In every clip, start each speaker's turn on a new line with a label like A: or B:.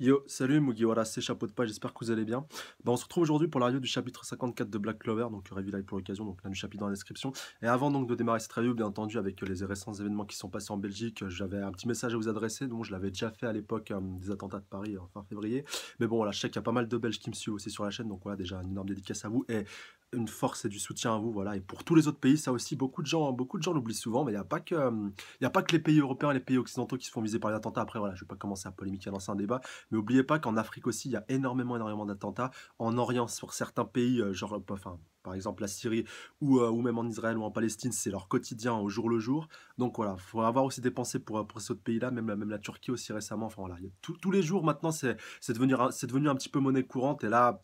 A: Yo, salut Mugiwara, c'est Chapeau de Paille, j'espère que vous allez bien. Bah, on se retrouve aujourd'hui pour la review du chapitre 54 de Black Clover, donc review pour l'occasion, donc là, du chapitre dans la description. Et avant donc de démarrer cette review, bien entendu, avec euh, les récents événements qui sont passés en Belgique, euh, j'avais un petit message à vous adresser, donc je l'avais déjà fait à l'époque euh, des attentats de Paris en fin février. Mais bon, là, je sais qu'il y a pas mal de Belges qui me suivent aussi sur la chaîne, donc voilà, déjà une énorme dédicace à vous. Et une force et du soutien à vous. Voilà. Et pour tous les autres pays, ça aussi, beaucoup de gens, hein, beaucoup de gens l'oublient souvent, mais il n'y a, pas que, euh, y a pas que les pays européens, les pays occidentaux qui se font viser par les attentats. Après, voilà, je ne vais pas commencer à polémiquer, à lancer un débat, mais n'oubliez pas qu'en Afrique aussi, il y a énormément, énormément d'attentats. En Orient, sur certains pays, euh, genre, euh, enfin, par exemple la Syrie ou, ou même en Israël ou en Palestine, c'est leur quotidien au jour le jour. Donc voilà, il faut avoir aussi des pensées pour, pour ces autres pays-là, même, même la Turquie aussi récemment. Enfin voilà, tous les jours maintenant, c'est devenu, devenu un petit peu monnaie courante. Et là,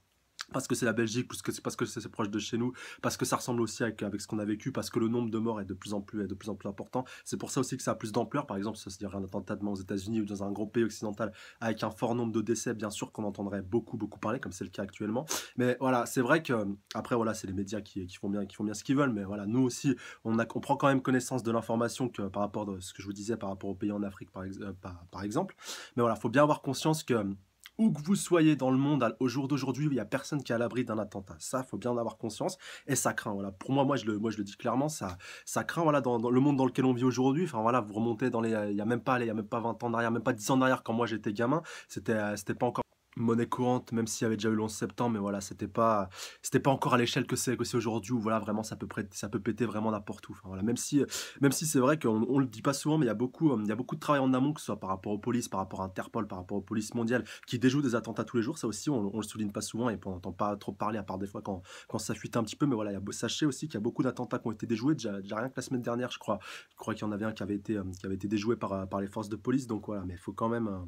A: parce que c'est la Belgique, parce que c'est parce que proche de chez nous, parce que ça ressemble aussi avec, avec ce qu'on a vécu, parce que le nombre de morts est de plus en plus de plus en plus important. C'est pour ça aussi que ça a plus d'ampleur. Par exemple, ça se dire un attentatement aux États-Unis ou dans un gros pays occidental avec un fort nombre de décès, bien sûr qu'on entendrait beaucoup beaucoup parler, comme c'est le cas actuellement. Mais voilà, c'est vrai que après voilà, c'est les médias qui, qui, font bien qui font bien ce qu'ils veulent, mais voilà, nous aussi, on, a, prend quand même connaissance de l'information que par rapport à ce que je vous disais par rapport aux pays en Afrique par, euh, par exemple. Mais voilà, il faut bien avoir conscience que où que vous soyez dans le monde, au jour d'aujourd'hui, il n'y a personne qui est à l'abri d'un attentat. Ça, faut bien en avoir conscience. Et ça craint. Voilà. Pour moi, moi je le, moi, je le dis clairement, ça, ça craint. Voilà, dans, le monde dans lequel on vit aujourd'hui. Enfin voilà, vous remontez dans les, il y a même pas, y a même pas 20 ans en arrière, même pas 10 ans en arrière quand moi j'étais gamin. C'était, euh, c'était pas encore monnaie courante, même s'il y avait déjà eu le 11 septembre, mais voilà, c'était pas, c'était pas encore à l'échelle que c'est aujourd'hui où voilà, vraiment ça peut, prêter, ça peut péter vraiment n'importe où. Enfin, voilà, même si, même si c'est vrai qu'on ne le dit pas souvent, mais il y a beaucoup, euh, il y a beaucoup de travail en amont, que ce soit par rapport aux polices, par rapport à Interpol, par rapport aux polices mondiales, qui déjouent des attentats tous les jours. Ça aussi, on, on le souligne pas souvent et on n'entend pas trop parler, à part des fois quand, quand ça fuite un petit peu. Mais voilà, il y a, sachez aussi qu'il y a beaucoup d'attentats qui ont été déjoués. Déjà, rien que la semaine dernière, je crois, je crois qu'il y en avait un qui avait été, euh, qui avait été déjoué par, euh, par les forces de police. Donc voilà, mais il faut quand même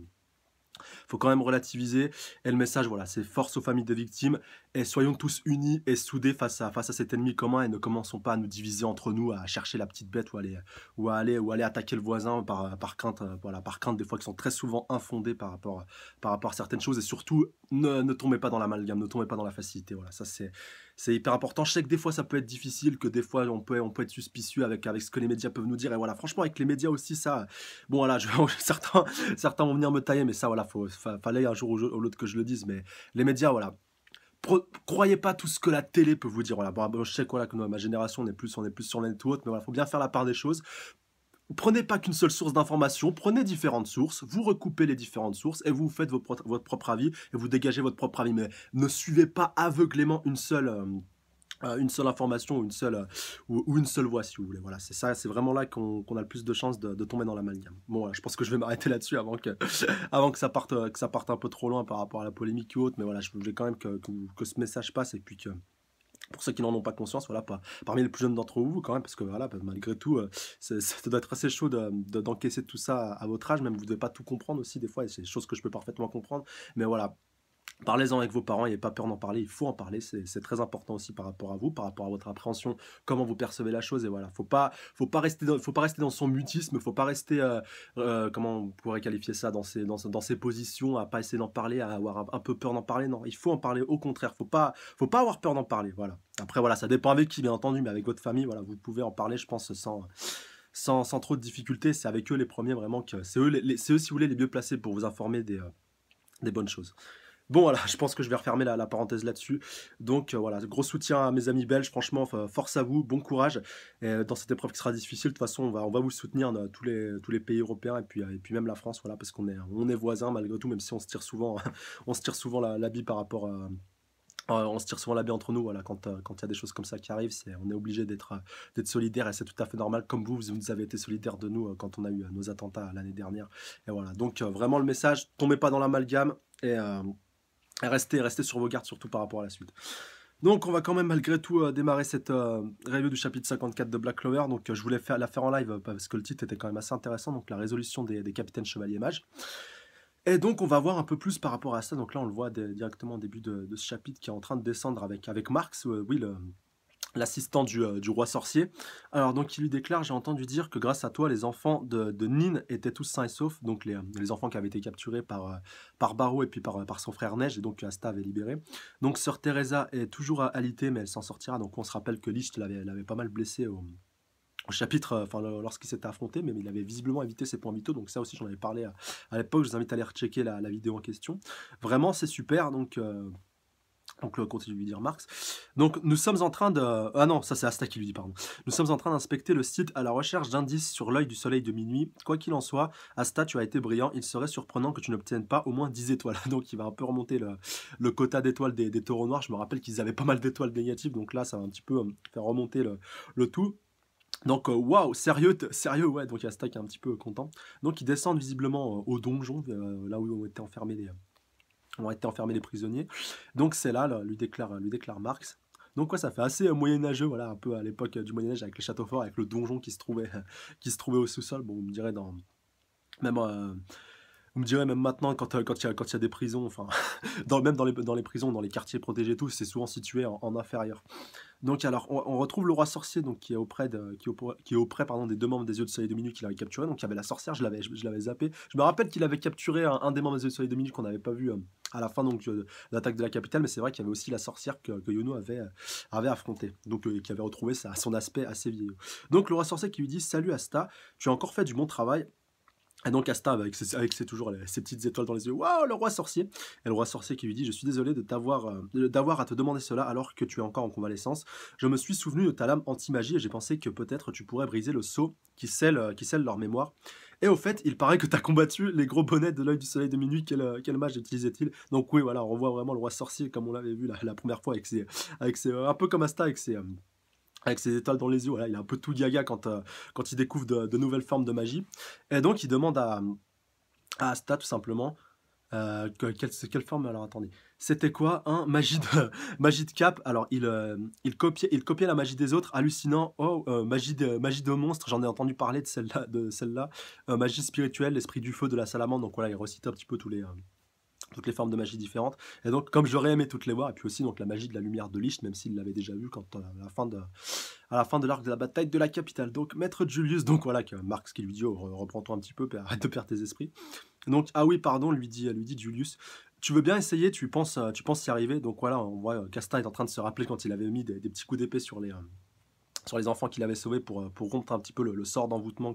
A: faut quand même relativiser. Et le message, voilà, c'est force aux familles des victimes et soyons tous unis et soudés face à, face à cet ennemi commun et ne commençons pas à nous diviser entre nous, à chercher la petite bête ou à aller, ou aller, ou aller attaquer le voisin par, par crainte, euh, voilà, par des fois qui sont très souvent infondées par rapport, par rapport à certaines choses et surtout ne, ne tombez pas dans l'amalgame, ne tombez pas dans la facilité. Voilà, ça c'est c'est hyper important. Je sais que des fois ça peut être difficile, que des fois on peut, on peut être suspicieux avec, avec ce que les médias peuvent nous dire. Et voilà, franchement, avec les médias aussi, ça. Bon, voilà, je, certains, certains vont venir me tailler, mais ça, voilà, faut, fallait un jour ou l'autre que je le dise. Mais les médias, voilà, croyez pas tout ce que la télé peut vous dire. Voilà, bon, je sais quoi là, que ma génération, on est plus, on est plus sur le net ou autre, mais voilà, faut bien faire la part des choses. Prenez pas qu'une seule source d'information, prenez différentes sources, vous recoupez les différentes sources et vous faites votre propre avis et vous dégagez votre propre avis. Mais ne suivez pas aveuglément une seule, euh, euh, une seule information ou une seule, euh, ou, une seule voix, si vous voulez. Voilà, c'est ça, c'est vraiment là qu'on a le plus de chances de, tomber dans l'amalgame. Bon, voilà, je pense que je vais m'arrêter là-dessus avant, que, avant que, ça parte, que ça parte un peu trop loin par rapport à la polémique ou autre, mais voilà, je voulais quand même que, que ce message passe et puis que pour ceux qui n'en ont pas conscience, voilà, parmi les plus jeunes d'entre vous, quand même, parce que voilà, bah, malgré tout, euh, ça, doit être assez chaud d'encaisser tout ça à, votre âge, même vous ne devez pas tout comprendre aussi, des fois, et c'est des choses que je peux parfaitement comprendre, mais voilà, Parlez-en avec vos parents, n'ayez pas peur d'en parler, il faut en parler, c'est très important aussi par rapport à vous, par rapport à votre appréhension, comment vous percevez la chose, et voilà, faut pas, faut pas rester, dans, faut pas rester dans son mutisme, faut pas rester, euh, euh, comment on pourrait qualifier ça, dans ses, positions, à pas essayer d'en parler, à avoir un, peu peur d'en parler, non, il faut en parler, au contraire, faut pas, faut pas avoir peur d'en parler, voilà. Après voilà, ça dépend avec qui, bien entendu, mais avec votre famille, voilà, vous pouvez en parler, je pense, sans, sans, trop de difficultés, c'est avec eux les premiers vraiment que, c'est eux, eux si vous voulez les mieux placés pour vous informer des, euh, des bonnes choses. Bon, voilà, je pense que je vais refermer la, parenthèse là-dessus. Donc euh, voilà, gros soutien à mes amis belges, franchement, force à vous, bon courage euh, dans cette épreuve qui sera difficile. De toute façon, on va, on va vous soutenir, euh, tous, les, tous les pays européens et puis, et puis même la France, voilà, parce qu'on est, on est voisins malgré tout, même si on se tire souvent, on se tire souvent la, par rapport on se tire souvent la entre nous, voilà, quand il y a des choses comme ça qui arrivent, on est obligé d'être, d'être solidaire et c'est tout à fait normal, comme vous, vous avez été solidaire de nous quand on a eu nos attentats l'année dernière. Et voilà, donc vraiment le message, tombez pas dans l'amalgame et Restez, restez sur vos gardes, surtout par rapport à la suite. Donc on va quand même malgré tout euh, démarrer cette euh, review du chapitre 54 de Black Clover. Donc euh, je voulais faire, la faire en live parce que le titre était quand même assez intéressant, donc la résolution des, capitaines chevaliers mages. Et donc on va voir un peu plus par rapport à ça. Donc là on le voit directement au début de, ce chapitre qui est en train de descendre avec, avec Marx, oui le, l'assistant euh, du, roi sorcier. Alors donc il lui déclare, j'ai entendu dire que grâce à toi, les enfants de, de Nin étaient tous sains et saufs, donc les, enfants qui avaient été capturés par, euh, par Barrow et puis euh, par, son frère Neige, et donc Asta est libéré. Donc sœur Teresa est toujours alitée, mais elle s'en sortira, donc on se rappelle que licht l'avait, pas mal blessé au, chapitre, enfin lorsqu'il s'était affronté, mais il avait visiblement évité ses points vitaux, donc ça aussi j'en avais parlé à, l'époque, je vous invite à aller rechecker la, vidéo en question. Vraiment c'est super, donc... Donc, le euh, continue de lui dire Marx. Donc, nous sommes en train de. Euh, ah non, ça c'est Asta qui lui dit, pardon. Nous sommes en train d'inspecter le site à la recherche d'indices sur l'œil du soleil de minuit. Quoi qu'il en soit, Asta, tu as été brillant. Il serait surprenant que tu n'obtiennes pas au moins 10 étoiles. Donc, il va un peu remonter le, quota d'étoiles des, taureaux noirs. Je me rappelle qu'ils avaient pas mal d'étoiles négatives. Donc là, ça va un petit peu euh, faire remonter le, tout. Donc, waouh, sérieux, sérieux, ouais. Donc, Asta qui est un petit peu content. Donc, ils descendent visiblement au donjon, là où ont été enfermés les ont été enfermés les prisonniers. Donc c'est là, lui déclare, lui déclare Marx. Donc quoi, ça fait assez moyen euh, moyenâgeux, voilà, un peu à l'époque euh, du Moyen Âge avec les châteaux forts, avec le donjon qui se trouvait, qui se trouvait au sous-sol. Bon, on me direz dans même, euh, on me dirait même maintenant quand il quand y, a, quand y a des prisons, enfin, dans, même dans les, dans les prisons, dans les quartiers protégés, tous, c'est souvent situé en inférieur. Donc, alors, on, retrouve le roi sorcier donc, qui est auprès, qui des deux membres des yeux de soleil de minuit qu'il avait capturé. Donc, il y avait la sorcière, je l'avais, je, l'avais zappé. Je me rappelle qu'il avait capturé un, des membres des yeux de soleil de qu'on n'avait pas vu euh, à la fin donc, euh, de l'attaque de la capitale, mais c'est vrai qu'il y avait aussi la sorcière que, Yuno euh, avait, affrontée, donc qui avait retrouvé son aspect assez vieux Donc, le roi sorcier qui lui dit Salut Asta, tu as encore fait du bon travail. Et donc Asta avec, ses, avec toujours ses petites étoiles dans les yeux, waouh, le roi sorcier Et le roi sorcier qui lui dit, je suis désolé euh, de d'avoir à te demander cela alors que tu es encore en convalescence. Je me suis souvenu de ta lame anti-magie et j'ai pensé que peut-être tu pourrais briser le sceau qui scelle, euh, qui scelle leur mémoire. Et au fait, il paraît que tu as combattu les gros bonnets de l'œil du soleil de minuit. Quel, euh, quel mage utilisait-il Donc oui, voilà, on revoit vraiment le roi sorcier comme on l'avait vu la, première fois, avec un peu comme Asta, avec ses avec ses étoiles dans les yeux. Voilà, il est un peu tout gaga quand, euh, quand il découvre de, nouvelles formes de magie. Et donc, il demande à, à Asta, tout simplement, euh, quelle, quelle, forme Alors, attendez. C'était quoi un hein, magie de, magie de cap Alors, il, euh, il, copiait, il copiait la magie des autres, hallucinant. Oh, magie, de, magie de monstre, j'en ai entendu parler de celle-là. De celle-là. magie spirituelle, l'esprit du feu de la salamande, Donc, voilà, il recite un petit peu tous les, toutes les formes de magie différentes. Et donc, comme j'aurais aimé toutes les voir, et puis aussi donc la magie de la lumière de Licht, même s'il l'avait déjà vu quand, euh, à la fin de à la fin de l'arc de la bataille de la capitale. Donc, maître Julius, donc voilà, que Marx qui lui dit, oh, reprends-toi un petit peu, arrête de perdre tes esprits. Donc, ah oui, pardon, lui dit, lui dit Julius, tu veux bien essayer, tu penses, euh, tu penses y arriver. Donc voilà, on voit euh, Castin est en train de se rappeler quand il avait mis des, des petits coups d'épée sur les, sur les enfants qu'il avait sauvés pour, euh, pour rompre un petit peu le, sort d'envoûtement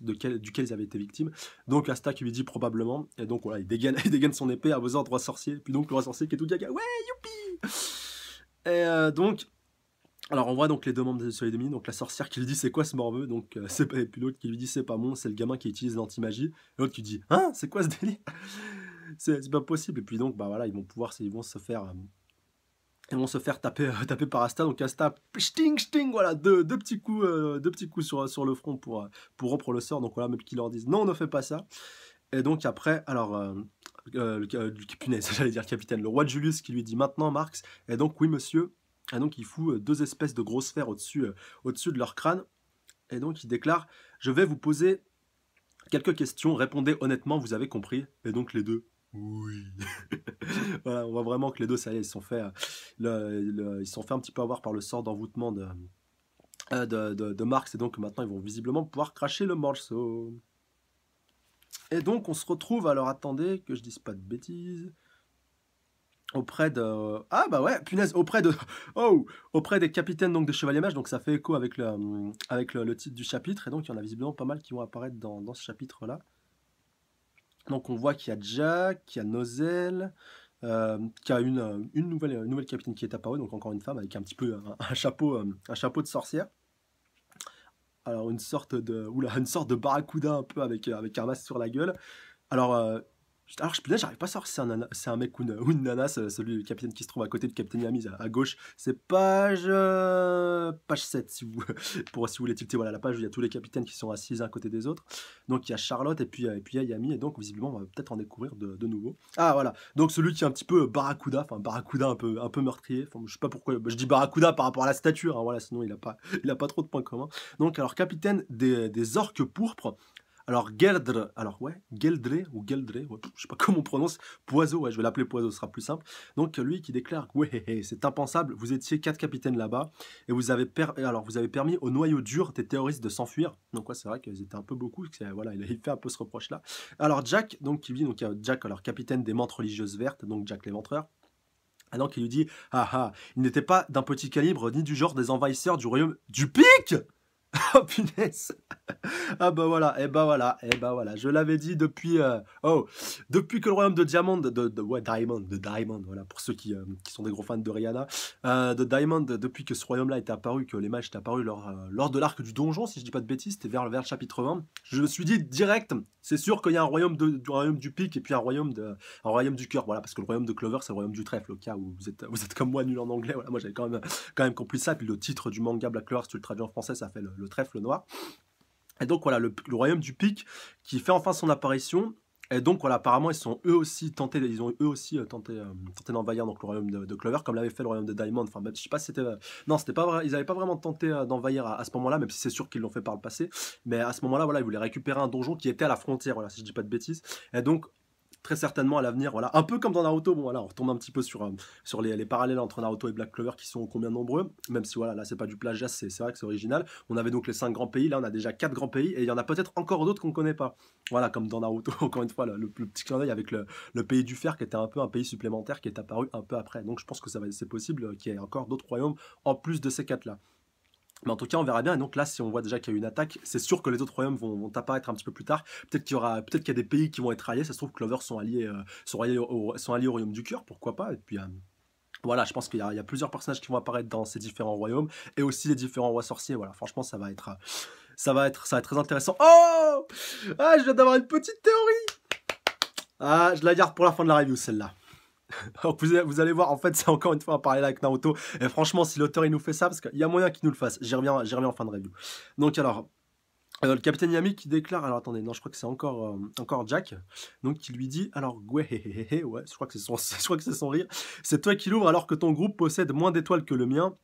A: de quel, duquel ils avaient été victimes. Donc qui lui dit probablement, et donc voilà, il dégaine, il dégaine son épée, vos droit sorcier, puis donc le roi sorcier qui est tout gaga, ouais, youpi Et euh, donc, alors on voit donc les deux membres de Soleil demi donc la sorcière qui lui dit c'est quoi ce morveux, donc euh, c'est et puis l'autre qui lui dit c'est pas mon c'est le gamin qui utilise l'anti-magie, l'autre qui dit, hein, c'est quoi ce délire c'est, c'est pas possible, et puis donc, bah voilà, ils vont pouvoir, ils vont se faire... Ils vont se faire taper, taper par Asta. Donc Asta, sting, sting, voilà, deux, petits coups, euh, petits coups sur, sur le front pour, euh, pour rompre le sort. Donc voilà, même qu'ils leur disent non, on ne fait pas ça. Et donc après, alors, euh, le punaise, j'allais dire capitaine, le roi de Julius qui lui dit maintenant Marx, et donc oui monsieur, et donc il fout deux espèces de grosses fers au-dessus au de leur crâne, et donc il déclare, je vais vous poser quelques questions, répondez honnêtement, vous avez compris, et donc les deux, oui. voilà, on voit vraiment que les deux, ça y est, ils sont faits, ils sont fait un petit peu avoir par le sort d'envoûtement euh, de, de, Marx. Et donc maintenant, ils vont visiblement pouvoir cracher le morceau. Et donc, on se retrouve, alors attendez que je dise pas de bêtises. Auprès de. Ah bah ouais, punaise, auprès de. Oh Auprès des capitaines donc, des chevaliers donc ça fait écho avec, le, avec titre du chapitre, et donc il y en a visiblement pas mal qui vont apparaître dans ce chapitre-là. Donc on voit qu'il y a Jack, qu'il y a Nozel, euh, qu'il qui a une, euh, nouvelle, euh, nouvelle, capitaine qui est apparue, donc encore une femme avec un petit peu un, chapeau, un, chapeau de sorcière. Alors une sorte de, oula, une sorte de barracuda un peu avec, avec un masque sur la gueule. Alors alors, là, j'arrive pas à savoir si c'est un, mec ou une, nana, celui, le capitaine qui se trouve à côté de Capitaine Yamis, à, gauche. C'est page, euh, page 7, si vous, pour, si vous voulez tilter. Voilà, la page où il y a tous les capitaines qui sont assis à côté des autres. Donc, il y a Charlotte et puis, euh, et puis il y a Yami. Et donc, visiblement, on va peut-être en découvrir de, nouveau. Ah, voilà. Donc, celui qui est un petit peu euh, barracuda, enfin, barracuda un peu, un peu meurtrier. Enfin, je sais pas pourquoi. Bah, je dis barracuda par rapport à la stature. Hein, voilà, sinon, il a, pas, il a pas trop de points communs. Donc, alors, capitaine des, des orques pourpres. Alors, Geldre, alors ouais, Geldre ou Geldre, je sais pas comment on prononce, Poiseau, ouais, je vais l'appeler Poiseau, ce sera plus simple. Donc, lui qui déclare Ouais, c'est impensable, vous étiez quatre capitaines là-bas, et vous avez, alors, vous avez permis au noyau dur des terroristes de s'enfuir. Donc, ouais, c'est vrai qu'ils étaient un peu beaucoup, euh, voilà, il fait un peu ce reproche-là. Alors, Jack, donc, qui vit, donc, Jack, alors, capitaine des mentes religieuses vertes, donc Jack l'éventreur, Et donc il lui dit Ah ah, il n'était pas d'un petit calibre ni du genre des envahisseurs du royaume du pic Oh punaise Ah bah voilà, et eh, bah voilà, et eh, bah voilà. Je l'avais dit depuis... Euh, oh Depuis que le royaume de Diamond... De, de, ouais, Diamond, de Diamond, voilà, pour ceux qui, euh, qui sont des gros fans de Rihanna. Euh, de Diamond, depuis que ce royaume-là est apparu, que les matchs étaient apparus lors, lors de l'arc du donjon, si je dis pas de bêtises, c'était vers, vers le chapitre 20, je me suis dit direct, c'est sûr qu'il y a un royaume, de, du, royaume du pic et puis un royaume, de, un royaume du cœur, voilà, parce que le royaume de Clover, c'est le royaume du trèfle, au cas où vous êtes, vous êtes comme moi, nul en anglais, voilà, moi j'avais quand même, quand même compris ça, puis le titre du manga Black Clover, si tu le traduis en français, ça fait le le trèfle noir. Et donc voilà, le, royaume du pic qui fait enfin son apparition. Et donc voilà, apparemment ils sont eux aussi tentés, ils ont eux aussi euh, euh, tenté, d'envahir donc le royaume de, Clover, comme l'avait fait le royaume de Diamond. Enfin, je sais pas, c'était euh, non, c'était pas vrai, ils n'avaient pas vraiment tenté d'envahir à, à, ce moment-là, même si c'est sûr qu'ils l'ont fait par le passé. Mais à ce moment-là, voilà, ils voulaient récupérer un donjon qui était à la frontière, voilà, si je dis pas de bêtises. Et donc très certainement à l'avenir. Voilà, un peu comme dans Naruto. Bon, voilà, on retourne un petit peu sur, euh, sur les, les, parallèles entre Naruto et Black Clover qui sont combien nombreux. Même si voilà, là c'est pas du plagiat, c'est vrai que c'est original. On avait donc les cinq grands pays. Là, on a déjà quatre grands pays et il y en a peut-être encore d'autres qu'on connaît pas. Voilà, comme dans Naruto. Encore une fois, le, petit clin d'œil avec le, pays du fer qui était un peu un pays supplémentaire qui est apparu un peu après. Donc je pense que ça va, c'est possible qu'il y ait encore d'autres royaumes en plus de ces quatre là. Mais en tout cas, on verra bien. Et donc là, si on voit déjà qu'il y a une attaque, c'est sûr que les autres royaumes vont, apparaître un petit peu plus tard. Peut-être qu'il y aura, peut-être qu'il y a des pays qui vont être alliés. Ça se trouve, Clover sont alliés, euh, sont alliés, au, sont royaume du cœur, pourquoi pas. Et puis. Euh, voilà, je pense qu'il y, y, a plusieurs personnages qui vont apparaître dans ces différents royaumes et aussi les différents rois sorciers. Voilà, franchement, ça va être, ça va être, ça va être très intéressant. Oh, ah, je viens d'avoir une petite théorie. Ah, je la garde pour la fin de la review, celle-là. vous, allez voir, en fait, c'est encore une fois parler là avec Naruto. Et franchement, si l'auteur il nous fait ça, parce qu'il y a moyen qu'il nous le fasse. J'y reviens, en fin de review. Donc alors, euh, le capitaine Yami qui déclare, alors attendez, non, je crois que c'est encore, euh, encore Jack, donc qui lui dit, alors, ouais, ouais, je crois que c'est je crois que c'est son rire, c'est toi qui l'ouvre alors que ton groupe possède moins d'étoiles que le mien.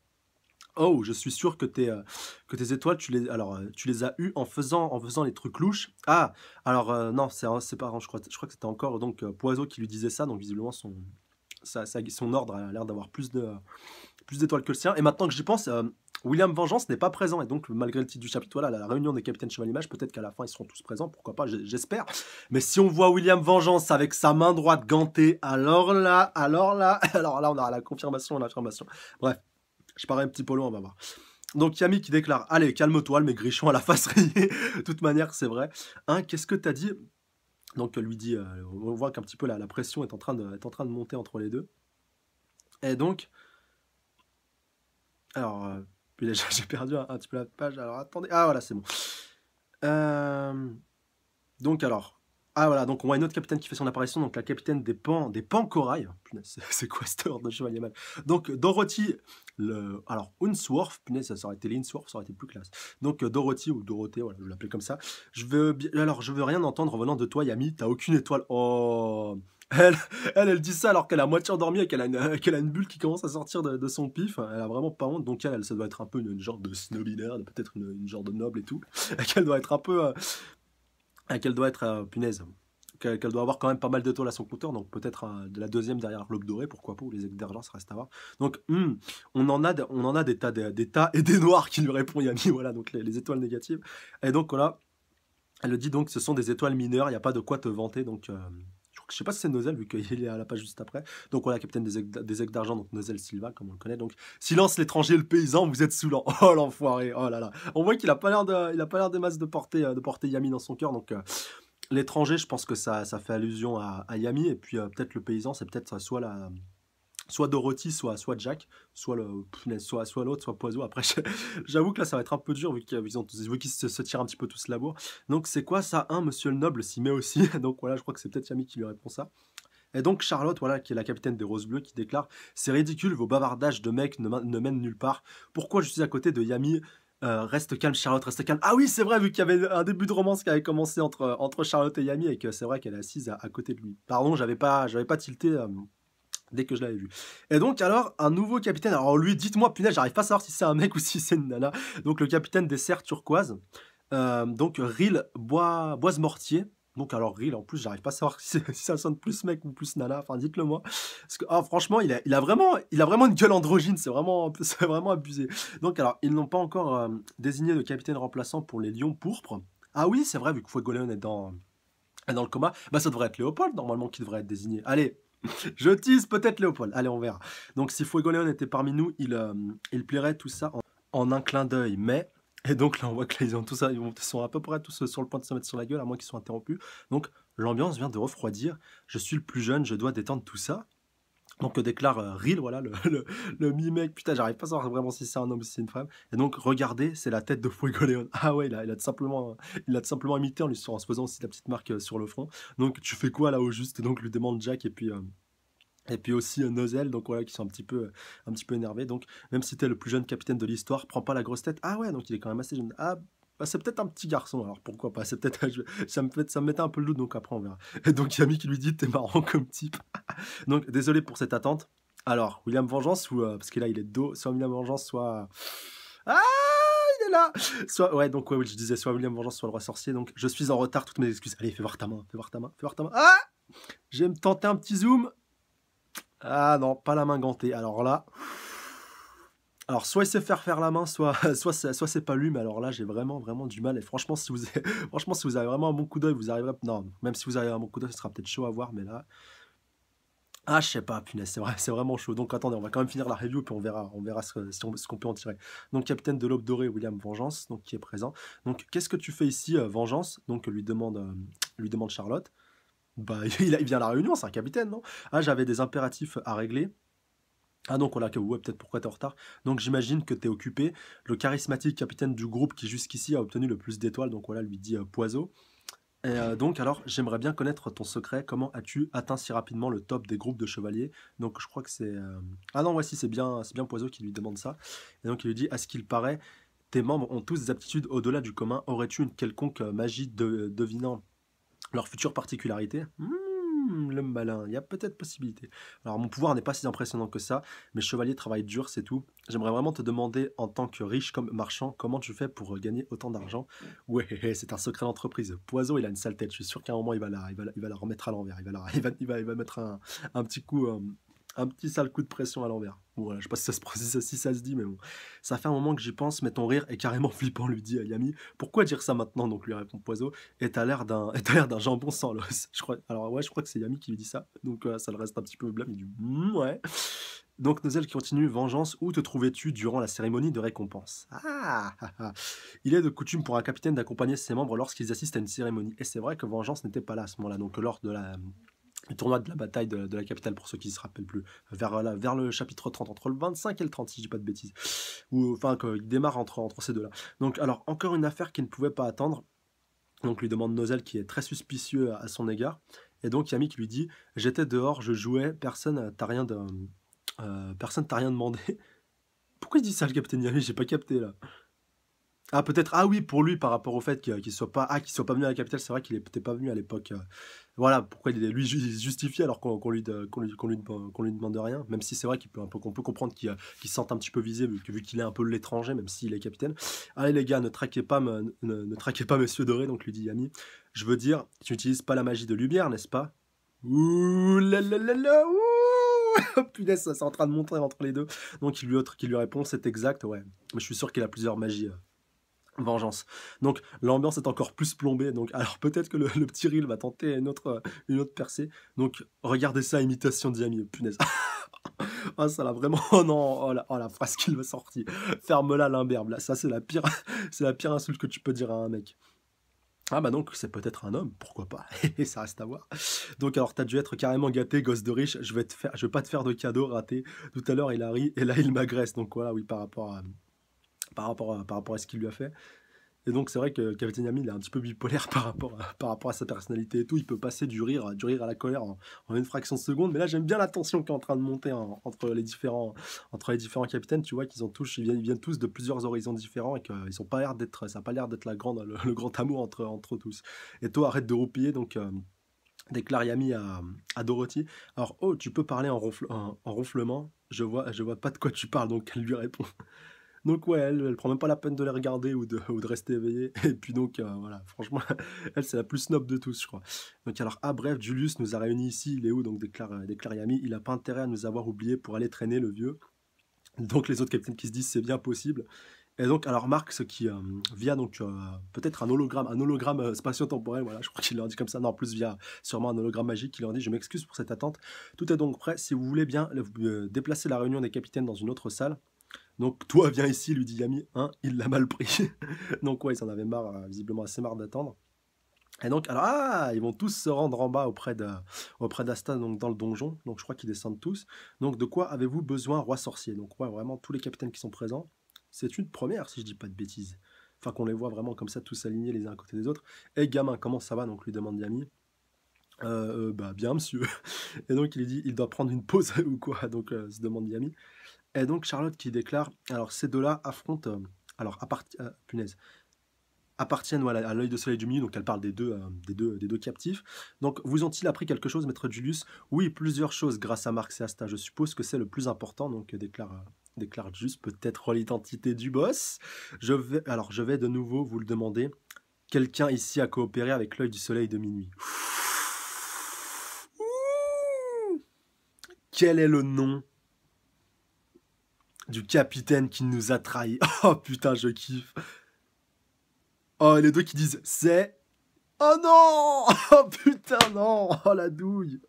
A: Oh, je suis sûr que tes, euh, que tes étoiles, tu les, alors, euh, tu les as eues en faisant, en faisant les trucs louches. Ah, alors euh, non, c'est oh, pas... parents, je crois, je crois que c'était encore donc Poiseau qui lui disait ça. Donc visiblement, son, son ordre a l'air d'avoir plus de plus d'étoiles que le sien. Et maintenant que j'y pense, William Vengeance n'est pas présent. Et donc, malgré le titre du chapitre, à la réunion des capitaines cheval peut-être qu'à la fin, ils seront tous présents. Pourquoi pas, j'espère. Mais si on voit William Vengeance avec sa main droite gantée, alors là, alors là, alors là, on aura la confirmation, l'affirmation. Bref. Je parais un petit peu loin, on va voir. Donc Yami qui déclare Allez, calme-toi, le maigrichon à la face rayée. de toute manière, c'est vrai. Hein, Qu'est-ce que t'as dit Donc lui dit euh, On voit qu'un petit peu la, pression est en, train de, en train de monter entre les deux. Et donc. Alors. Euh, déjà, j'ai perdu un, petit peu la page. Alors attendez. Ah voilà, c'est bon. Euh, donc alors. Ah voilà, donc on voit une autre capitaine qui fait son apparition, donc la capitaine des pans, des pans corail. Oh, punaise, c'est quoi cette ordre de chevalier mal Donc euh, Dorothy, le, alors Unsworth, punaise, ça aurait été l'Unsworth, ça aurait été plus classe. Donc euh, Dorothy ou Dorothée, voilà, je l'appelle comme ça. Je veux, alors je veux rien entendre venant de toi, Yami, t'as aucune étoile. Oh elle, elle, dit ça alors qu'elle a moitié endormie et qu'elle a, une, bulle qui commence à sortir de, son pif. Elle a vraiment pas honte. Donc elle, ça doit être un peu une, genre de snobinaire, peut-être une, genre de noble et tout. Et qu'elle doit être un peu, euh, qu'elle doit être, euh, punaise, qu'elle doit avoir quand même pas mal d'étoiles à son compteur, donc peut-être euh, la deuxième derrière l'aube dorée, pourquoi pas, ou les d'argent, reste à voir. Donc, hmm, on, en a, on en a des tas, des, et des noirs qui lui répondent, Yanni, voilà, donc les, étoiles négatives. Et donc, voilà, elle le dit donc, ce sont des étoiles mineures, il n'y a pas de quoi te vanter, donc... Euh, je sais pas si c'est Nozel, vu qu'il est à la page juste après. Donc voilà, capitaine des aigles d'argent, donc Nozel Silva, comme on le connaît. Donc silence l'étranger, le paysan, vous êtes saoulant. Oh l'enfoiré, oh là là. On voit qu'il a pas l'air de, il a pas l'air des masses de porter, euh, de porter Yami dans son cœur. Donc euh, l'étranger, je pense que ça, fait allusion à, Yami, et puis euh, peut-être le paysan, c'est peut-être soit la soit Dorothy, soit, soit Jack, soit l'autre, soit, soit, soit Poiseau. Après, j'avoue que là, ça va être un peu dur vu qu'ils se, se, tirent un petit peu tous la bourre. Donc, c'est quoi ça Un, Monsieur le Noble s'y met aussi. Donc, voilà, je crois que c'est peut-être Yami qui lui répond ça. Et donc Charlotte, voilà, qui est la capitaine des Roses Bleues, qui déclare « C'est ridicule, vos bavardages de mecs ne, mènent nulle part. Pourquoi je suis à côté de Yami euh, reste calme Charlotte, reste calme. Ah oui, c'est vrai, vu qu'il y avait un début de romance qui avait commencé entre, entre Charlotte et Yami et que c'est vrai qu'elle est assise à, côté de lui. Pardon, j'avais pas, j'avais pas tilté. Euh, dès que je l'avais vu. Et donc alors, un nouveau capitaine, alors lui, dites-moi, punaise, j'arrive pas à savoir si c'est un mec ou si c'est une nana, donc le capitaine des serres turquoises, euh, donc Ril Bois, Boise Mortier, donc alors Ril en plus, j'arrive pas à savoir si, ça sonne plus mec ou plus nana, enfin dites-le moi, parce que ah, franchement, il a, a, vraiment, il a vraiment une gueule androgyne, c'est vraiment, vraiment abusé. Donc alors, ils n'ont pas encore euh, désigné de capitaine remplaçant pour les Lions pourpres. Ah oui, c'est vrai, vu que Fuegoleon est dans, est dans le coma, bah ça devrait être Léopold normalement qui devrait être désigné. Allez, Je tease peut-être Léopold. Allez, on verra. Donc, si Fuego était parmi nous, il, euh, plairait il tout ça en, un clin d'œil. Mais, et donc là, on voit qu'ils ont tout ça, ils sont à peu près tous sur le point de se mettre sur la gueule, à moins qu'ils soient interrompus. Donc, l'ambiance vient de refroidir. Je suis le plus jeune, je dois détendre tout ça. Donc déclare euh, Ril, voilà, le, le, le mimec, putain, j'arrive pas à savoir vraiment si c'est un homme ou si c'est une femme. Et donc, regardez, c'est la tête de Fuego Ah ouais, il il a tout simplement, il a tout simplement imité en lui en se faisant aussi la petite marque euh, sur le front. Donc, tu fais quoi là au juste donc, lui demande Jack et puis. Euh, et puis aussi un Nozel, donc voilà, qui sont un petit peu, un petit peu énervés. Donc, même si t'es le plus jeune capitaine de l'histoire, prends pas la grosse tête. Ah ouais, donc il est quand même assez jeune. Ah bah, c'est peut-être un petit garçon, alors pourquoi pas, c'est peut ça me, fait, ça mettait un peu le doute, donc après on verra. Et donc Yami qui lui dit, t'es marrant comme type. donc désolé pour cette attente. Alors, William Vengeance, ou, euh, parce que là il est dos, soit William Vengeance, soit... Ah il est là Soit, ouais, donc je disais soit William Vengeance, soit le roi sorcier, donc je suis en retard, toutes mes excuses. Allez, fais voir ta main, fais voir ta main, fais voir ta main. Ah vais me tenter un petit zoom. Ah non, pas la main gantée. Alors là... Alors, soit il sait faire faire la main, soit, soit, soit c'est pas lui, mais alors là, j'ai vraiment, vraiment du mal. Et franchement, si vous avez, franchement, si vous avez vraiment un bon coup d'œil, vous arriverez. Non, même si vous avez un bon coup d'œil, ce sera peut-être chaud à voir, mais là. Ah, je sais pas, punaise, c'est vrai, vraiment chaud. Donc, attendez, on va quand même finir la review, puis on verra, on verra ce, ce qu'on peut en tirer. Donc, capitaine de l'aube dorée, William Vengeance, donc qui est présent. Donc, qu'est-ce que tu fais ici, euh, Vengeance Donc, lui demande, euh, lui demande Charlotte. Bah, il, il vient à la réunion, c'est un capitaine, non Ah, j'avais des impératifs à régler. Ah donc voilà, peut-être pourquoi t'es en retard. Donc j'imagine que t'es occupé. Le charismatique capitaine du groupe qui jusqu'ici a obtenu le plus d'étoiles, donc voilà, lui dit euh, Poiseau. Et euh, donc alors, j'aimerais bien connaître ton secret. Comment as-tu atteint si rapidement le top des groupes de chevaliers Donc je crois que c'est... Euh, ah non, voici, c'est bien, c'est bien Poiseau qui lui demande ça. Et donc il lui dit, à ce qu'il paraît, tes membres ont tous des aptitudes au-delà du commun. Aurais-tu une quelconque magie de, devinant leur future particularité hmm. Hmm, le malin, il y a peut-être possibilité. Alors mon pouvoir n'est pas si impressionnant que ça, mais chevalier travaille dur, c'est tout. J'aimerais vraiment te demander, en tant que riche comme marchand, comment tu fais pour euh, gagner autant d'argent Ouais, c'est un secret d'entreprise. Poison, il a une sale tête, je suis sûr qu'à un moment, il va la, il va remettre à l'envers, il va, il va, mettre un, petit coup... Euh, un petit sale coup de pression à l'envers. Bon, voilà, je sais pas si ça, se, si ça se dit, mais bon. Ça fait un moment que j'y pense, mais ton rire est carrément flippant, lui dit Yami. Pourquoi dire ça maintenant Donc lui répond Poiseau. Et t'as l'air d'un, d'un jambon sans l'os. Je crois, alors ouais, je crois que c'est Yami qui lui dit ça. Donc euh, ça le reste un petit peu blâme. Il dit «Hmm, ouais. Donc Nozel qui continue Vengeance, où te trouvais-tu durant la cérémonie de récompense ah, ah, ah Il est de coutume pour un capitaine d'accompagner ses membres lorsqu'ils assistent à une cérémonie. Et c'est vrai que Vengeance n'était pas là à ce moment-là. Donc lors de la le tournoi de la bataille de, la capitale, pour ceux qui ne se rappellent plus, vers, euh, vers le chapitre 30, entre le 25 et le 30, si je dis pas de bêtises, ou enfin qu'il démarre entre, ces deux-là. Donc alors, encore une affaire qui ne pouvait pas attendre, donc lui demande Nozel qui est très suspicieux à, son égard, et donc Yami qui lui dit, j'étais dehors, je jouais, personne t'a rien, de, euh, personne t'a rien demandé. Pourquoi il dit ça le capitaine Yami J'ai pas capté là. Ah peut-être ah oui pour lui par rapport au fait qu'il soit pas ah, qu'il soit pas venu à la capitale c'est vrai qu'il n'était pas venu à l'époque euh. voilà pourquoi il est lui justifié alors qu'on ne lui, qu'on lui, demande rien même si c'est vrai qu'on peut, peut comprendre euh, qu'il se sente un petit peu visé vu, qu'il est un peu l'étranger même s'il est capitaine allez les gars ne traquez pas ne, traquez pas monsieur Doré donc lui dit Yami je veux dire tu n'utilises pas la magie de lumière n'est-ce pas ouh là, là, là, là, ouh punaise ça c'est en train de montrer entre les deux donc il lui autre qui lui répond c'est exact ouais mais je suis sûr qu'il a plusieurs magies euh. Vengeance. Donc l'ambiance est encore plus plombée. Donc alors peut-être que le, petit reel va tenter euh, une autre, percée. Donc regardez ça, imitation d'Yami, punaise. ah ça oh, l'a vraiment. Oh non, oh la, phrase qu'il va sortir. Ferme-la l'imberbe. Là, ça c'est la pire, c'est la pire insulte que tu peux dire à un mec. Ah bah donc c'est peut-être un homme, pourquoi pas Ça reste à voir. Donc alors t'as dû être carrément gâté, gosse de riche. Je vais te faire, je vais pas te faire de cadeau raté. Tout à l'heure il a ri et là il m'agresse. Donc voilà oui par rapport à par rapport à, par rapport à ce qu'il lui a fait. Et donc c'est vrai que Captain Yami, il est un petit peu bipolaire par rapport, à, par rapport à sa personnalité et tout. Il peut passer du rire, du rire à la colère en, une fraction de seconde. Mais là, j'aime bien la tension qui est en train de monter entre, les différents, entre les différents capitaines. Tu vois qu'ils ont tous, ils viennent, tous de plusieurs horizons différents et qu'ils ont pas l'air d'être, ça n'a pas l'air d'être la grande, le, grand amour entre, entre tous. Et toi, arrête de roupiller. Donc euh, déclare Yami à, Dorothy. Alors, oh, tu peux parler en, ronflement. Je vois, je vois pas de quoi tu parles. Donc elle lui répond. Donc ouais, elle, elle prend même pas la peine de les regarder ou de, de rester éveillée. Et puis donc euh, voilà, franchement, elle c'est la plus snob de tous, je crois. Donc alors, à ah, bref, Julius nous a réunis ici, Léo donc déclare, euh, déclare Yami, il a pas intérêt à nous avoir oubliés pour aller traîner le vieux. Donc les autres capitaines qui se disent c'est bien possible. Et donc, alors Marx qui, euh, vient, donc peut-être un hologramme, un hologramme spatio-temporel, voilà, je crois qu'il leur dit comme ça, non, en plus via sûrement un hologramme magique, il leur dit, je m'excuse pour cette attente, tout est donc prêt, si vous voulez bien déplacer la réunion des capitaines dans une autre salle, donc toi, viens ici, lui dit Yami. Hein, il l'a mal pris. donc ouais, ils en avaient marre, euh, visiblement assez marre d'attendre. Et donc, alors, ah, ils vont tous se rendre en bas auprès de, auprès d'Asta, donc dans le donjon. Donc, je crois qu'ils descendent tous. Donc, de quoi avez-vous besoin, roi sorcier Donc, ouais, vraiment, tous les capitaines qui sont présents. C'est une première, si je dis pas de bêtises. Enfin, qu'on les voit vraiment comme ça, tous alignés les uns à côté des autres. Et eh, gamin, comment ça va Donc, lui demande Yami. Euh, euh bah, bien, monsieur. Et donc, il lui dit, il doit prendre une pause ou quoi Donc, euh, se demande Yami. Et donc Charlotte qui déclare, alors ces deux-là affrontent, euh, alors euh, punaise, appartiennent à l'œil du soleil du milieu, donc elle parle des deux, euh, des deux, des deux captifs. Donc vous ont-ils appris quelque chose, maître Julius Oui, plusieurs choses grâce à Marx et Asta. Je suppose que c'est le plus important, donc déclare déclare juste peut-être l'identité du boss. Je vais, alors je vais de nouveau vous le demander. Quelqu'un ici a coopéré avec l'œil du soleil de minuit. Quel est le nom du capitaine qui nous a trahis. Oh putain, je kiffe. Oh, les deux qui disent c'est. Oh non Oh putain, non Oh la douille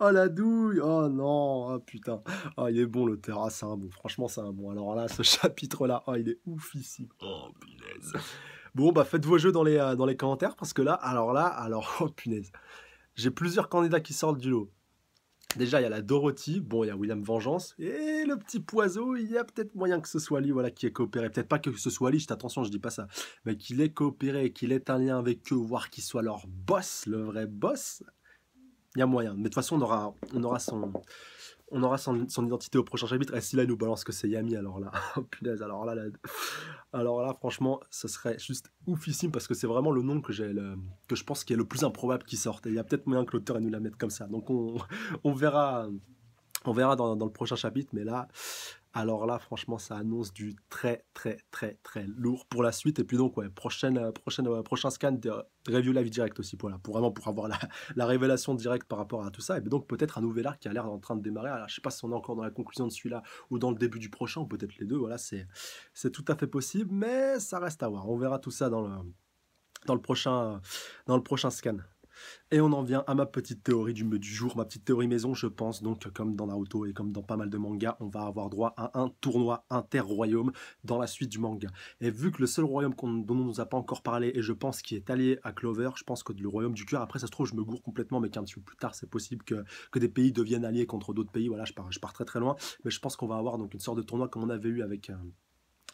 A: Oh la douille Oh non Oh putain Oh il est bon le terrain, c'est un bon, franchement c'est un bon. Alors là, ce chapitre là, oh il est ouf ici. Oh punaise Bon bah faites vos jeux dans les, euh, dans les commentaires parce que là, alors là, alors oh punaise. J'ai plusieurs candidats qui sortent du lot. Déjà, il y a la Dorothy, bon, il y a William Vengeance, et le petit poiseau, il y a peut-être moyen que ce soit lui, voilà, qui est coopéré. Peut-être pas que ce soit lui, attention, je dis pas ça, mais qu'il est coopéré, qu'il ait un lien avec eux, voire qu'il soit leur boss, le vrai boss, il y a moyen. Mais de toute façon, on aura, on aura son, on aura son, identité au prochain chapitre. Et si là, il nous balance que c'est Yami, alors là, oh, punaise, alors là, alors là, franchement, ce serait juste oufissime parce que c'est vraiment le nom que j'ai, je pense qui est le plus improbable qui sorte. Et il y a peut-être moyen que l'auteur nous la mette comme ça. Donc on, verra, on verra dans, dans, le prochain chapitre. Mais là, alors là, franchement, ça annonce du très, très, très, très lourd pour la suite. Et puis donc, ouais, prochaine, euh, prochaine, euh, prochain scan de, review live direct aussi, voilà, pour vraiment pour avoir la, révélation directe par rapport à tout ça. Et donc, peut-être un nouvel arc qui a l'air en train de démarrer. Alors, je sais pas si on est encore dans la conclusion de celui-là ou dans le début du prochain, ou peut-être les deux. Voilà, c'est tout à fait possible, mais ça reste à voir. On verra tout ça dans le, dans le, prochain, dans le prochain scan. Et on en vient à ma petite théorie du, du jour, ma petite théorie maison, je pense donc comme dans Naruto et comme dans pas mal de mangas, on va avoir droit à un tournoi inter-royaume dans la suite du manga. Et vu que le seul royaume dont on nous a pas encore parlé, et je pense qui est allié à Clover, je pense que le royaume du cœur, après ça se trouve je me gourre complètement, mais qu'un petit peu plus tard c'est possible que, des pays deviennent alliés contre d'autres pays, voilà, je pars, très très loin, mais je pense qu'on va avoir donc une sorte de tournoi comme on avait eu avec... Euh,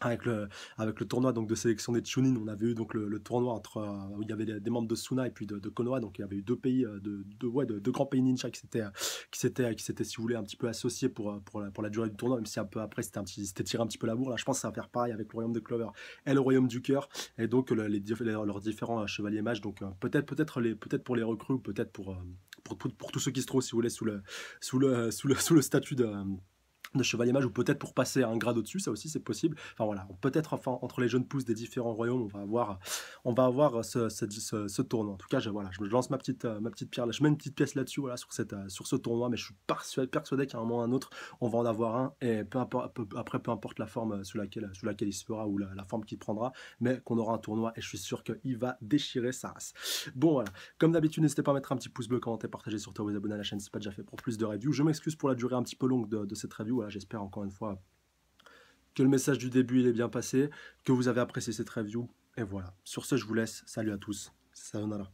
A: avec le, avec le tournoi donc, de sélection des Chunin, on avait eu donc le, tournoi entre, euh, où il y avait des, membres de Suna et puis de, de, Konoha, donc il y avait eu deux pays, euh, de, de grands pays ninja qui s'étaient, euh, qui s'étaient, qui si vous voulez, un petit peu associés pour, pour, la, durée du tournoi, même si un peu après c'était, un petit, c'était tiré un petit peu la bourre. Là, je pense que ça va faire pareil avec le royaume de Clover et le royaume du cœur, et donc les, leurs différents chevaliers mages. Donc peut-être, peut-être, les, peut-être pour les recrues ou peut-être pour, pour, tous ceux qui se trouvent, si vous voulez, sous le, sous le, sous le statut de de chevalier mage ou peut-être pour passer un grade au-dessus, ça aussi c'est possible. Enfin voilà, peut-être enfin, entre les jeunes pousses des différents royaumes, on va avoir, on va avoir euh, ce, ce, tournoi. En tout cas, je, voilà, je lance ma petite, euh, ma petite pierre, je mets une petite pièce là-dessus, voilà, sur, cette, euh, sur ce tournoi, mais je suis persuadé, persuadé qu'à un moment ou à un autre, on va en avoir un, et peu importe, après, peu importe la forme sous laquelle, sous laquelle il se fera ou la, forme qu'il prendra, mais qu'on aura un tournoi, et je suis sûr qu'il va déchirer sa race. Bon voilà, comme d'habitude, n'hésitez pas à mettre un petit pouce bleu, commenter, partager, surtout à vous abonner à la chaîne si pas déjà fait pour plus de reviews. Je m'excuse pour la durée un petit peu longue de, cette review, j'espère encore une fois que le message du début il est bien passé, que vous avez apprécié cette review. Et voilà. Sur ce, je vous laisse. Salut à tous. Sayonara.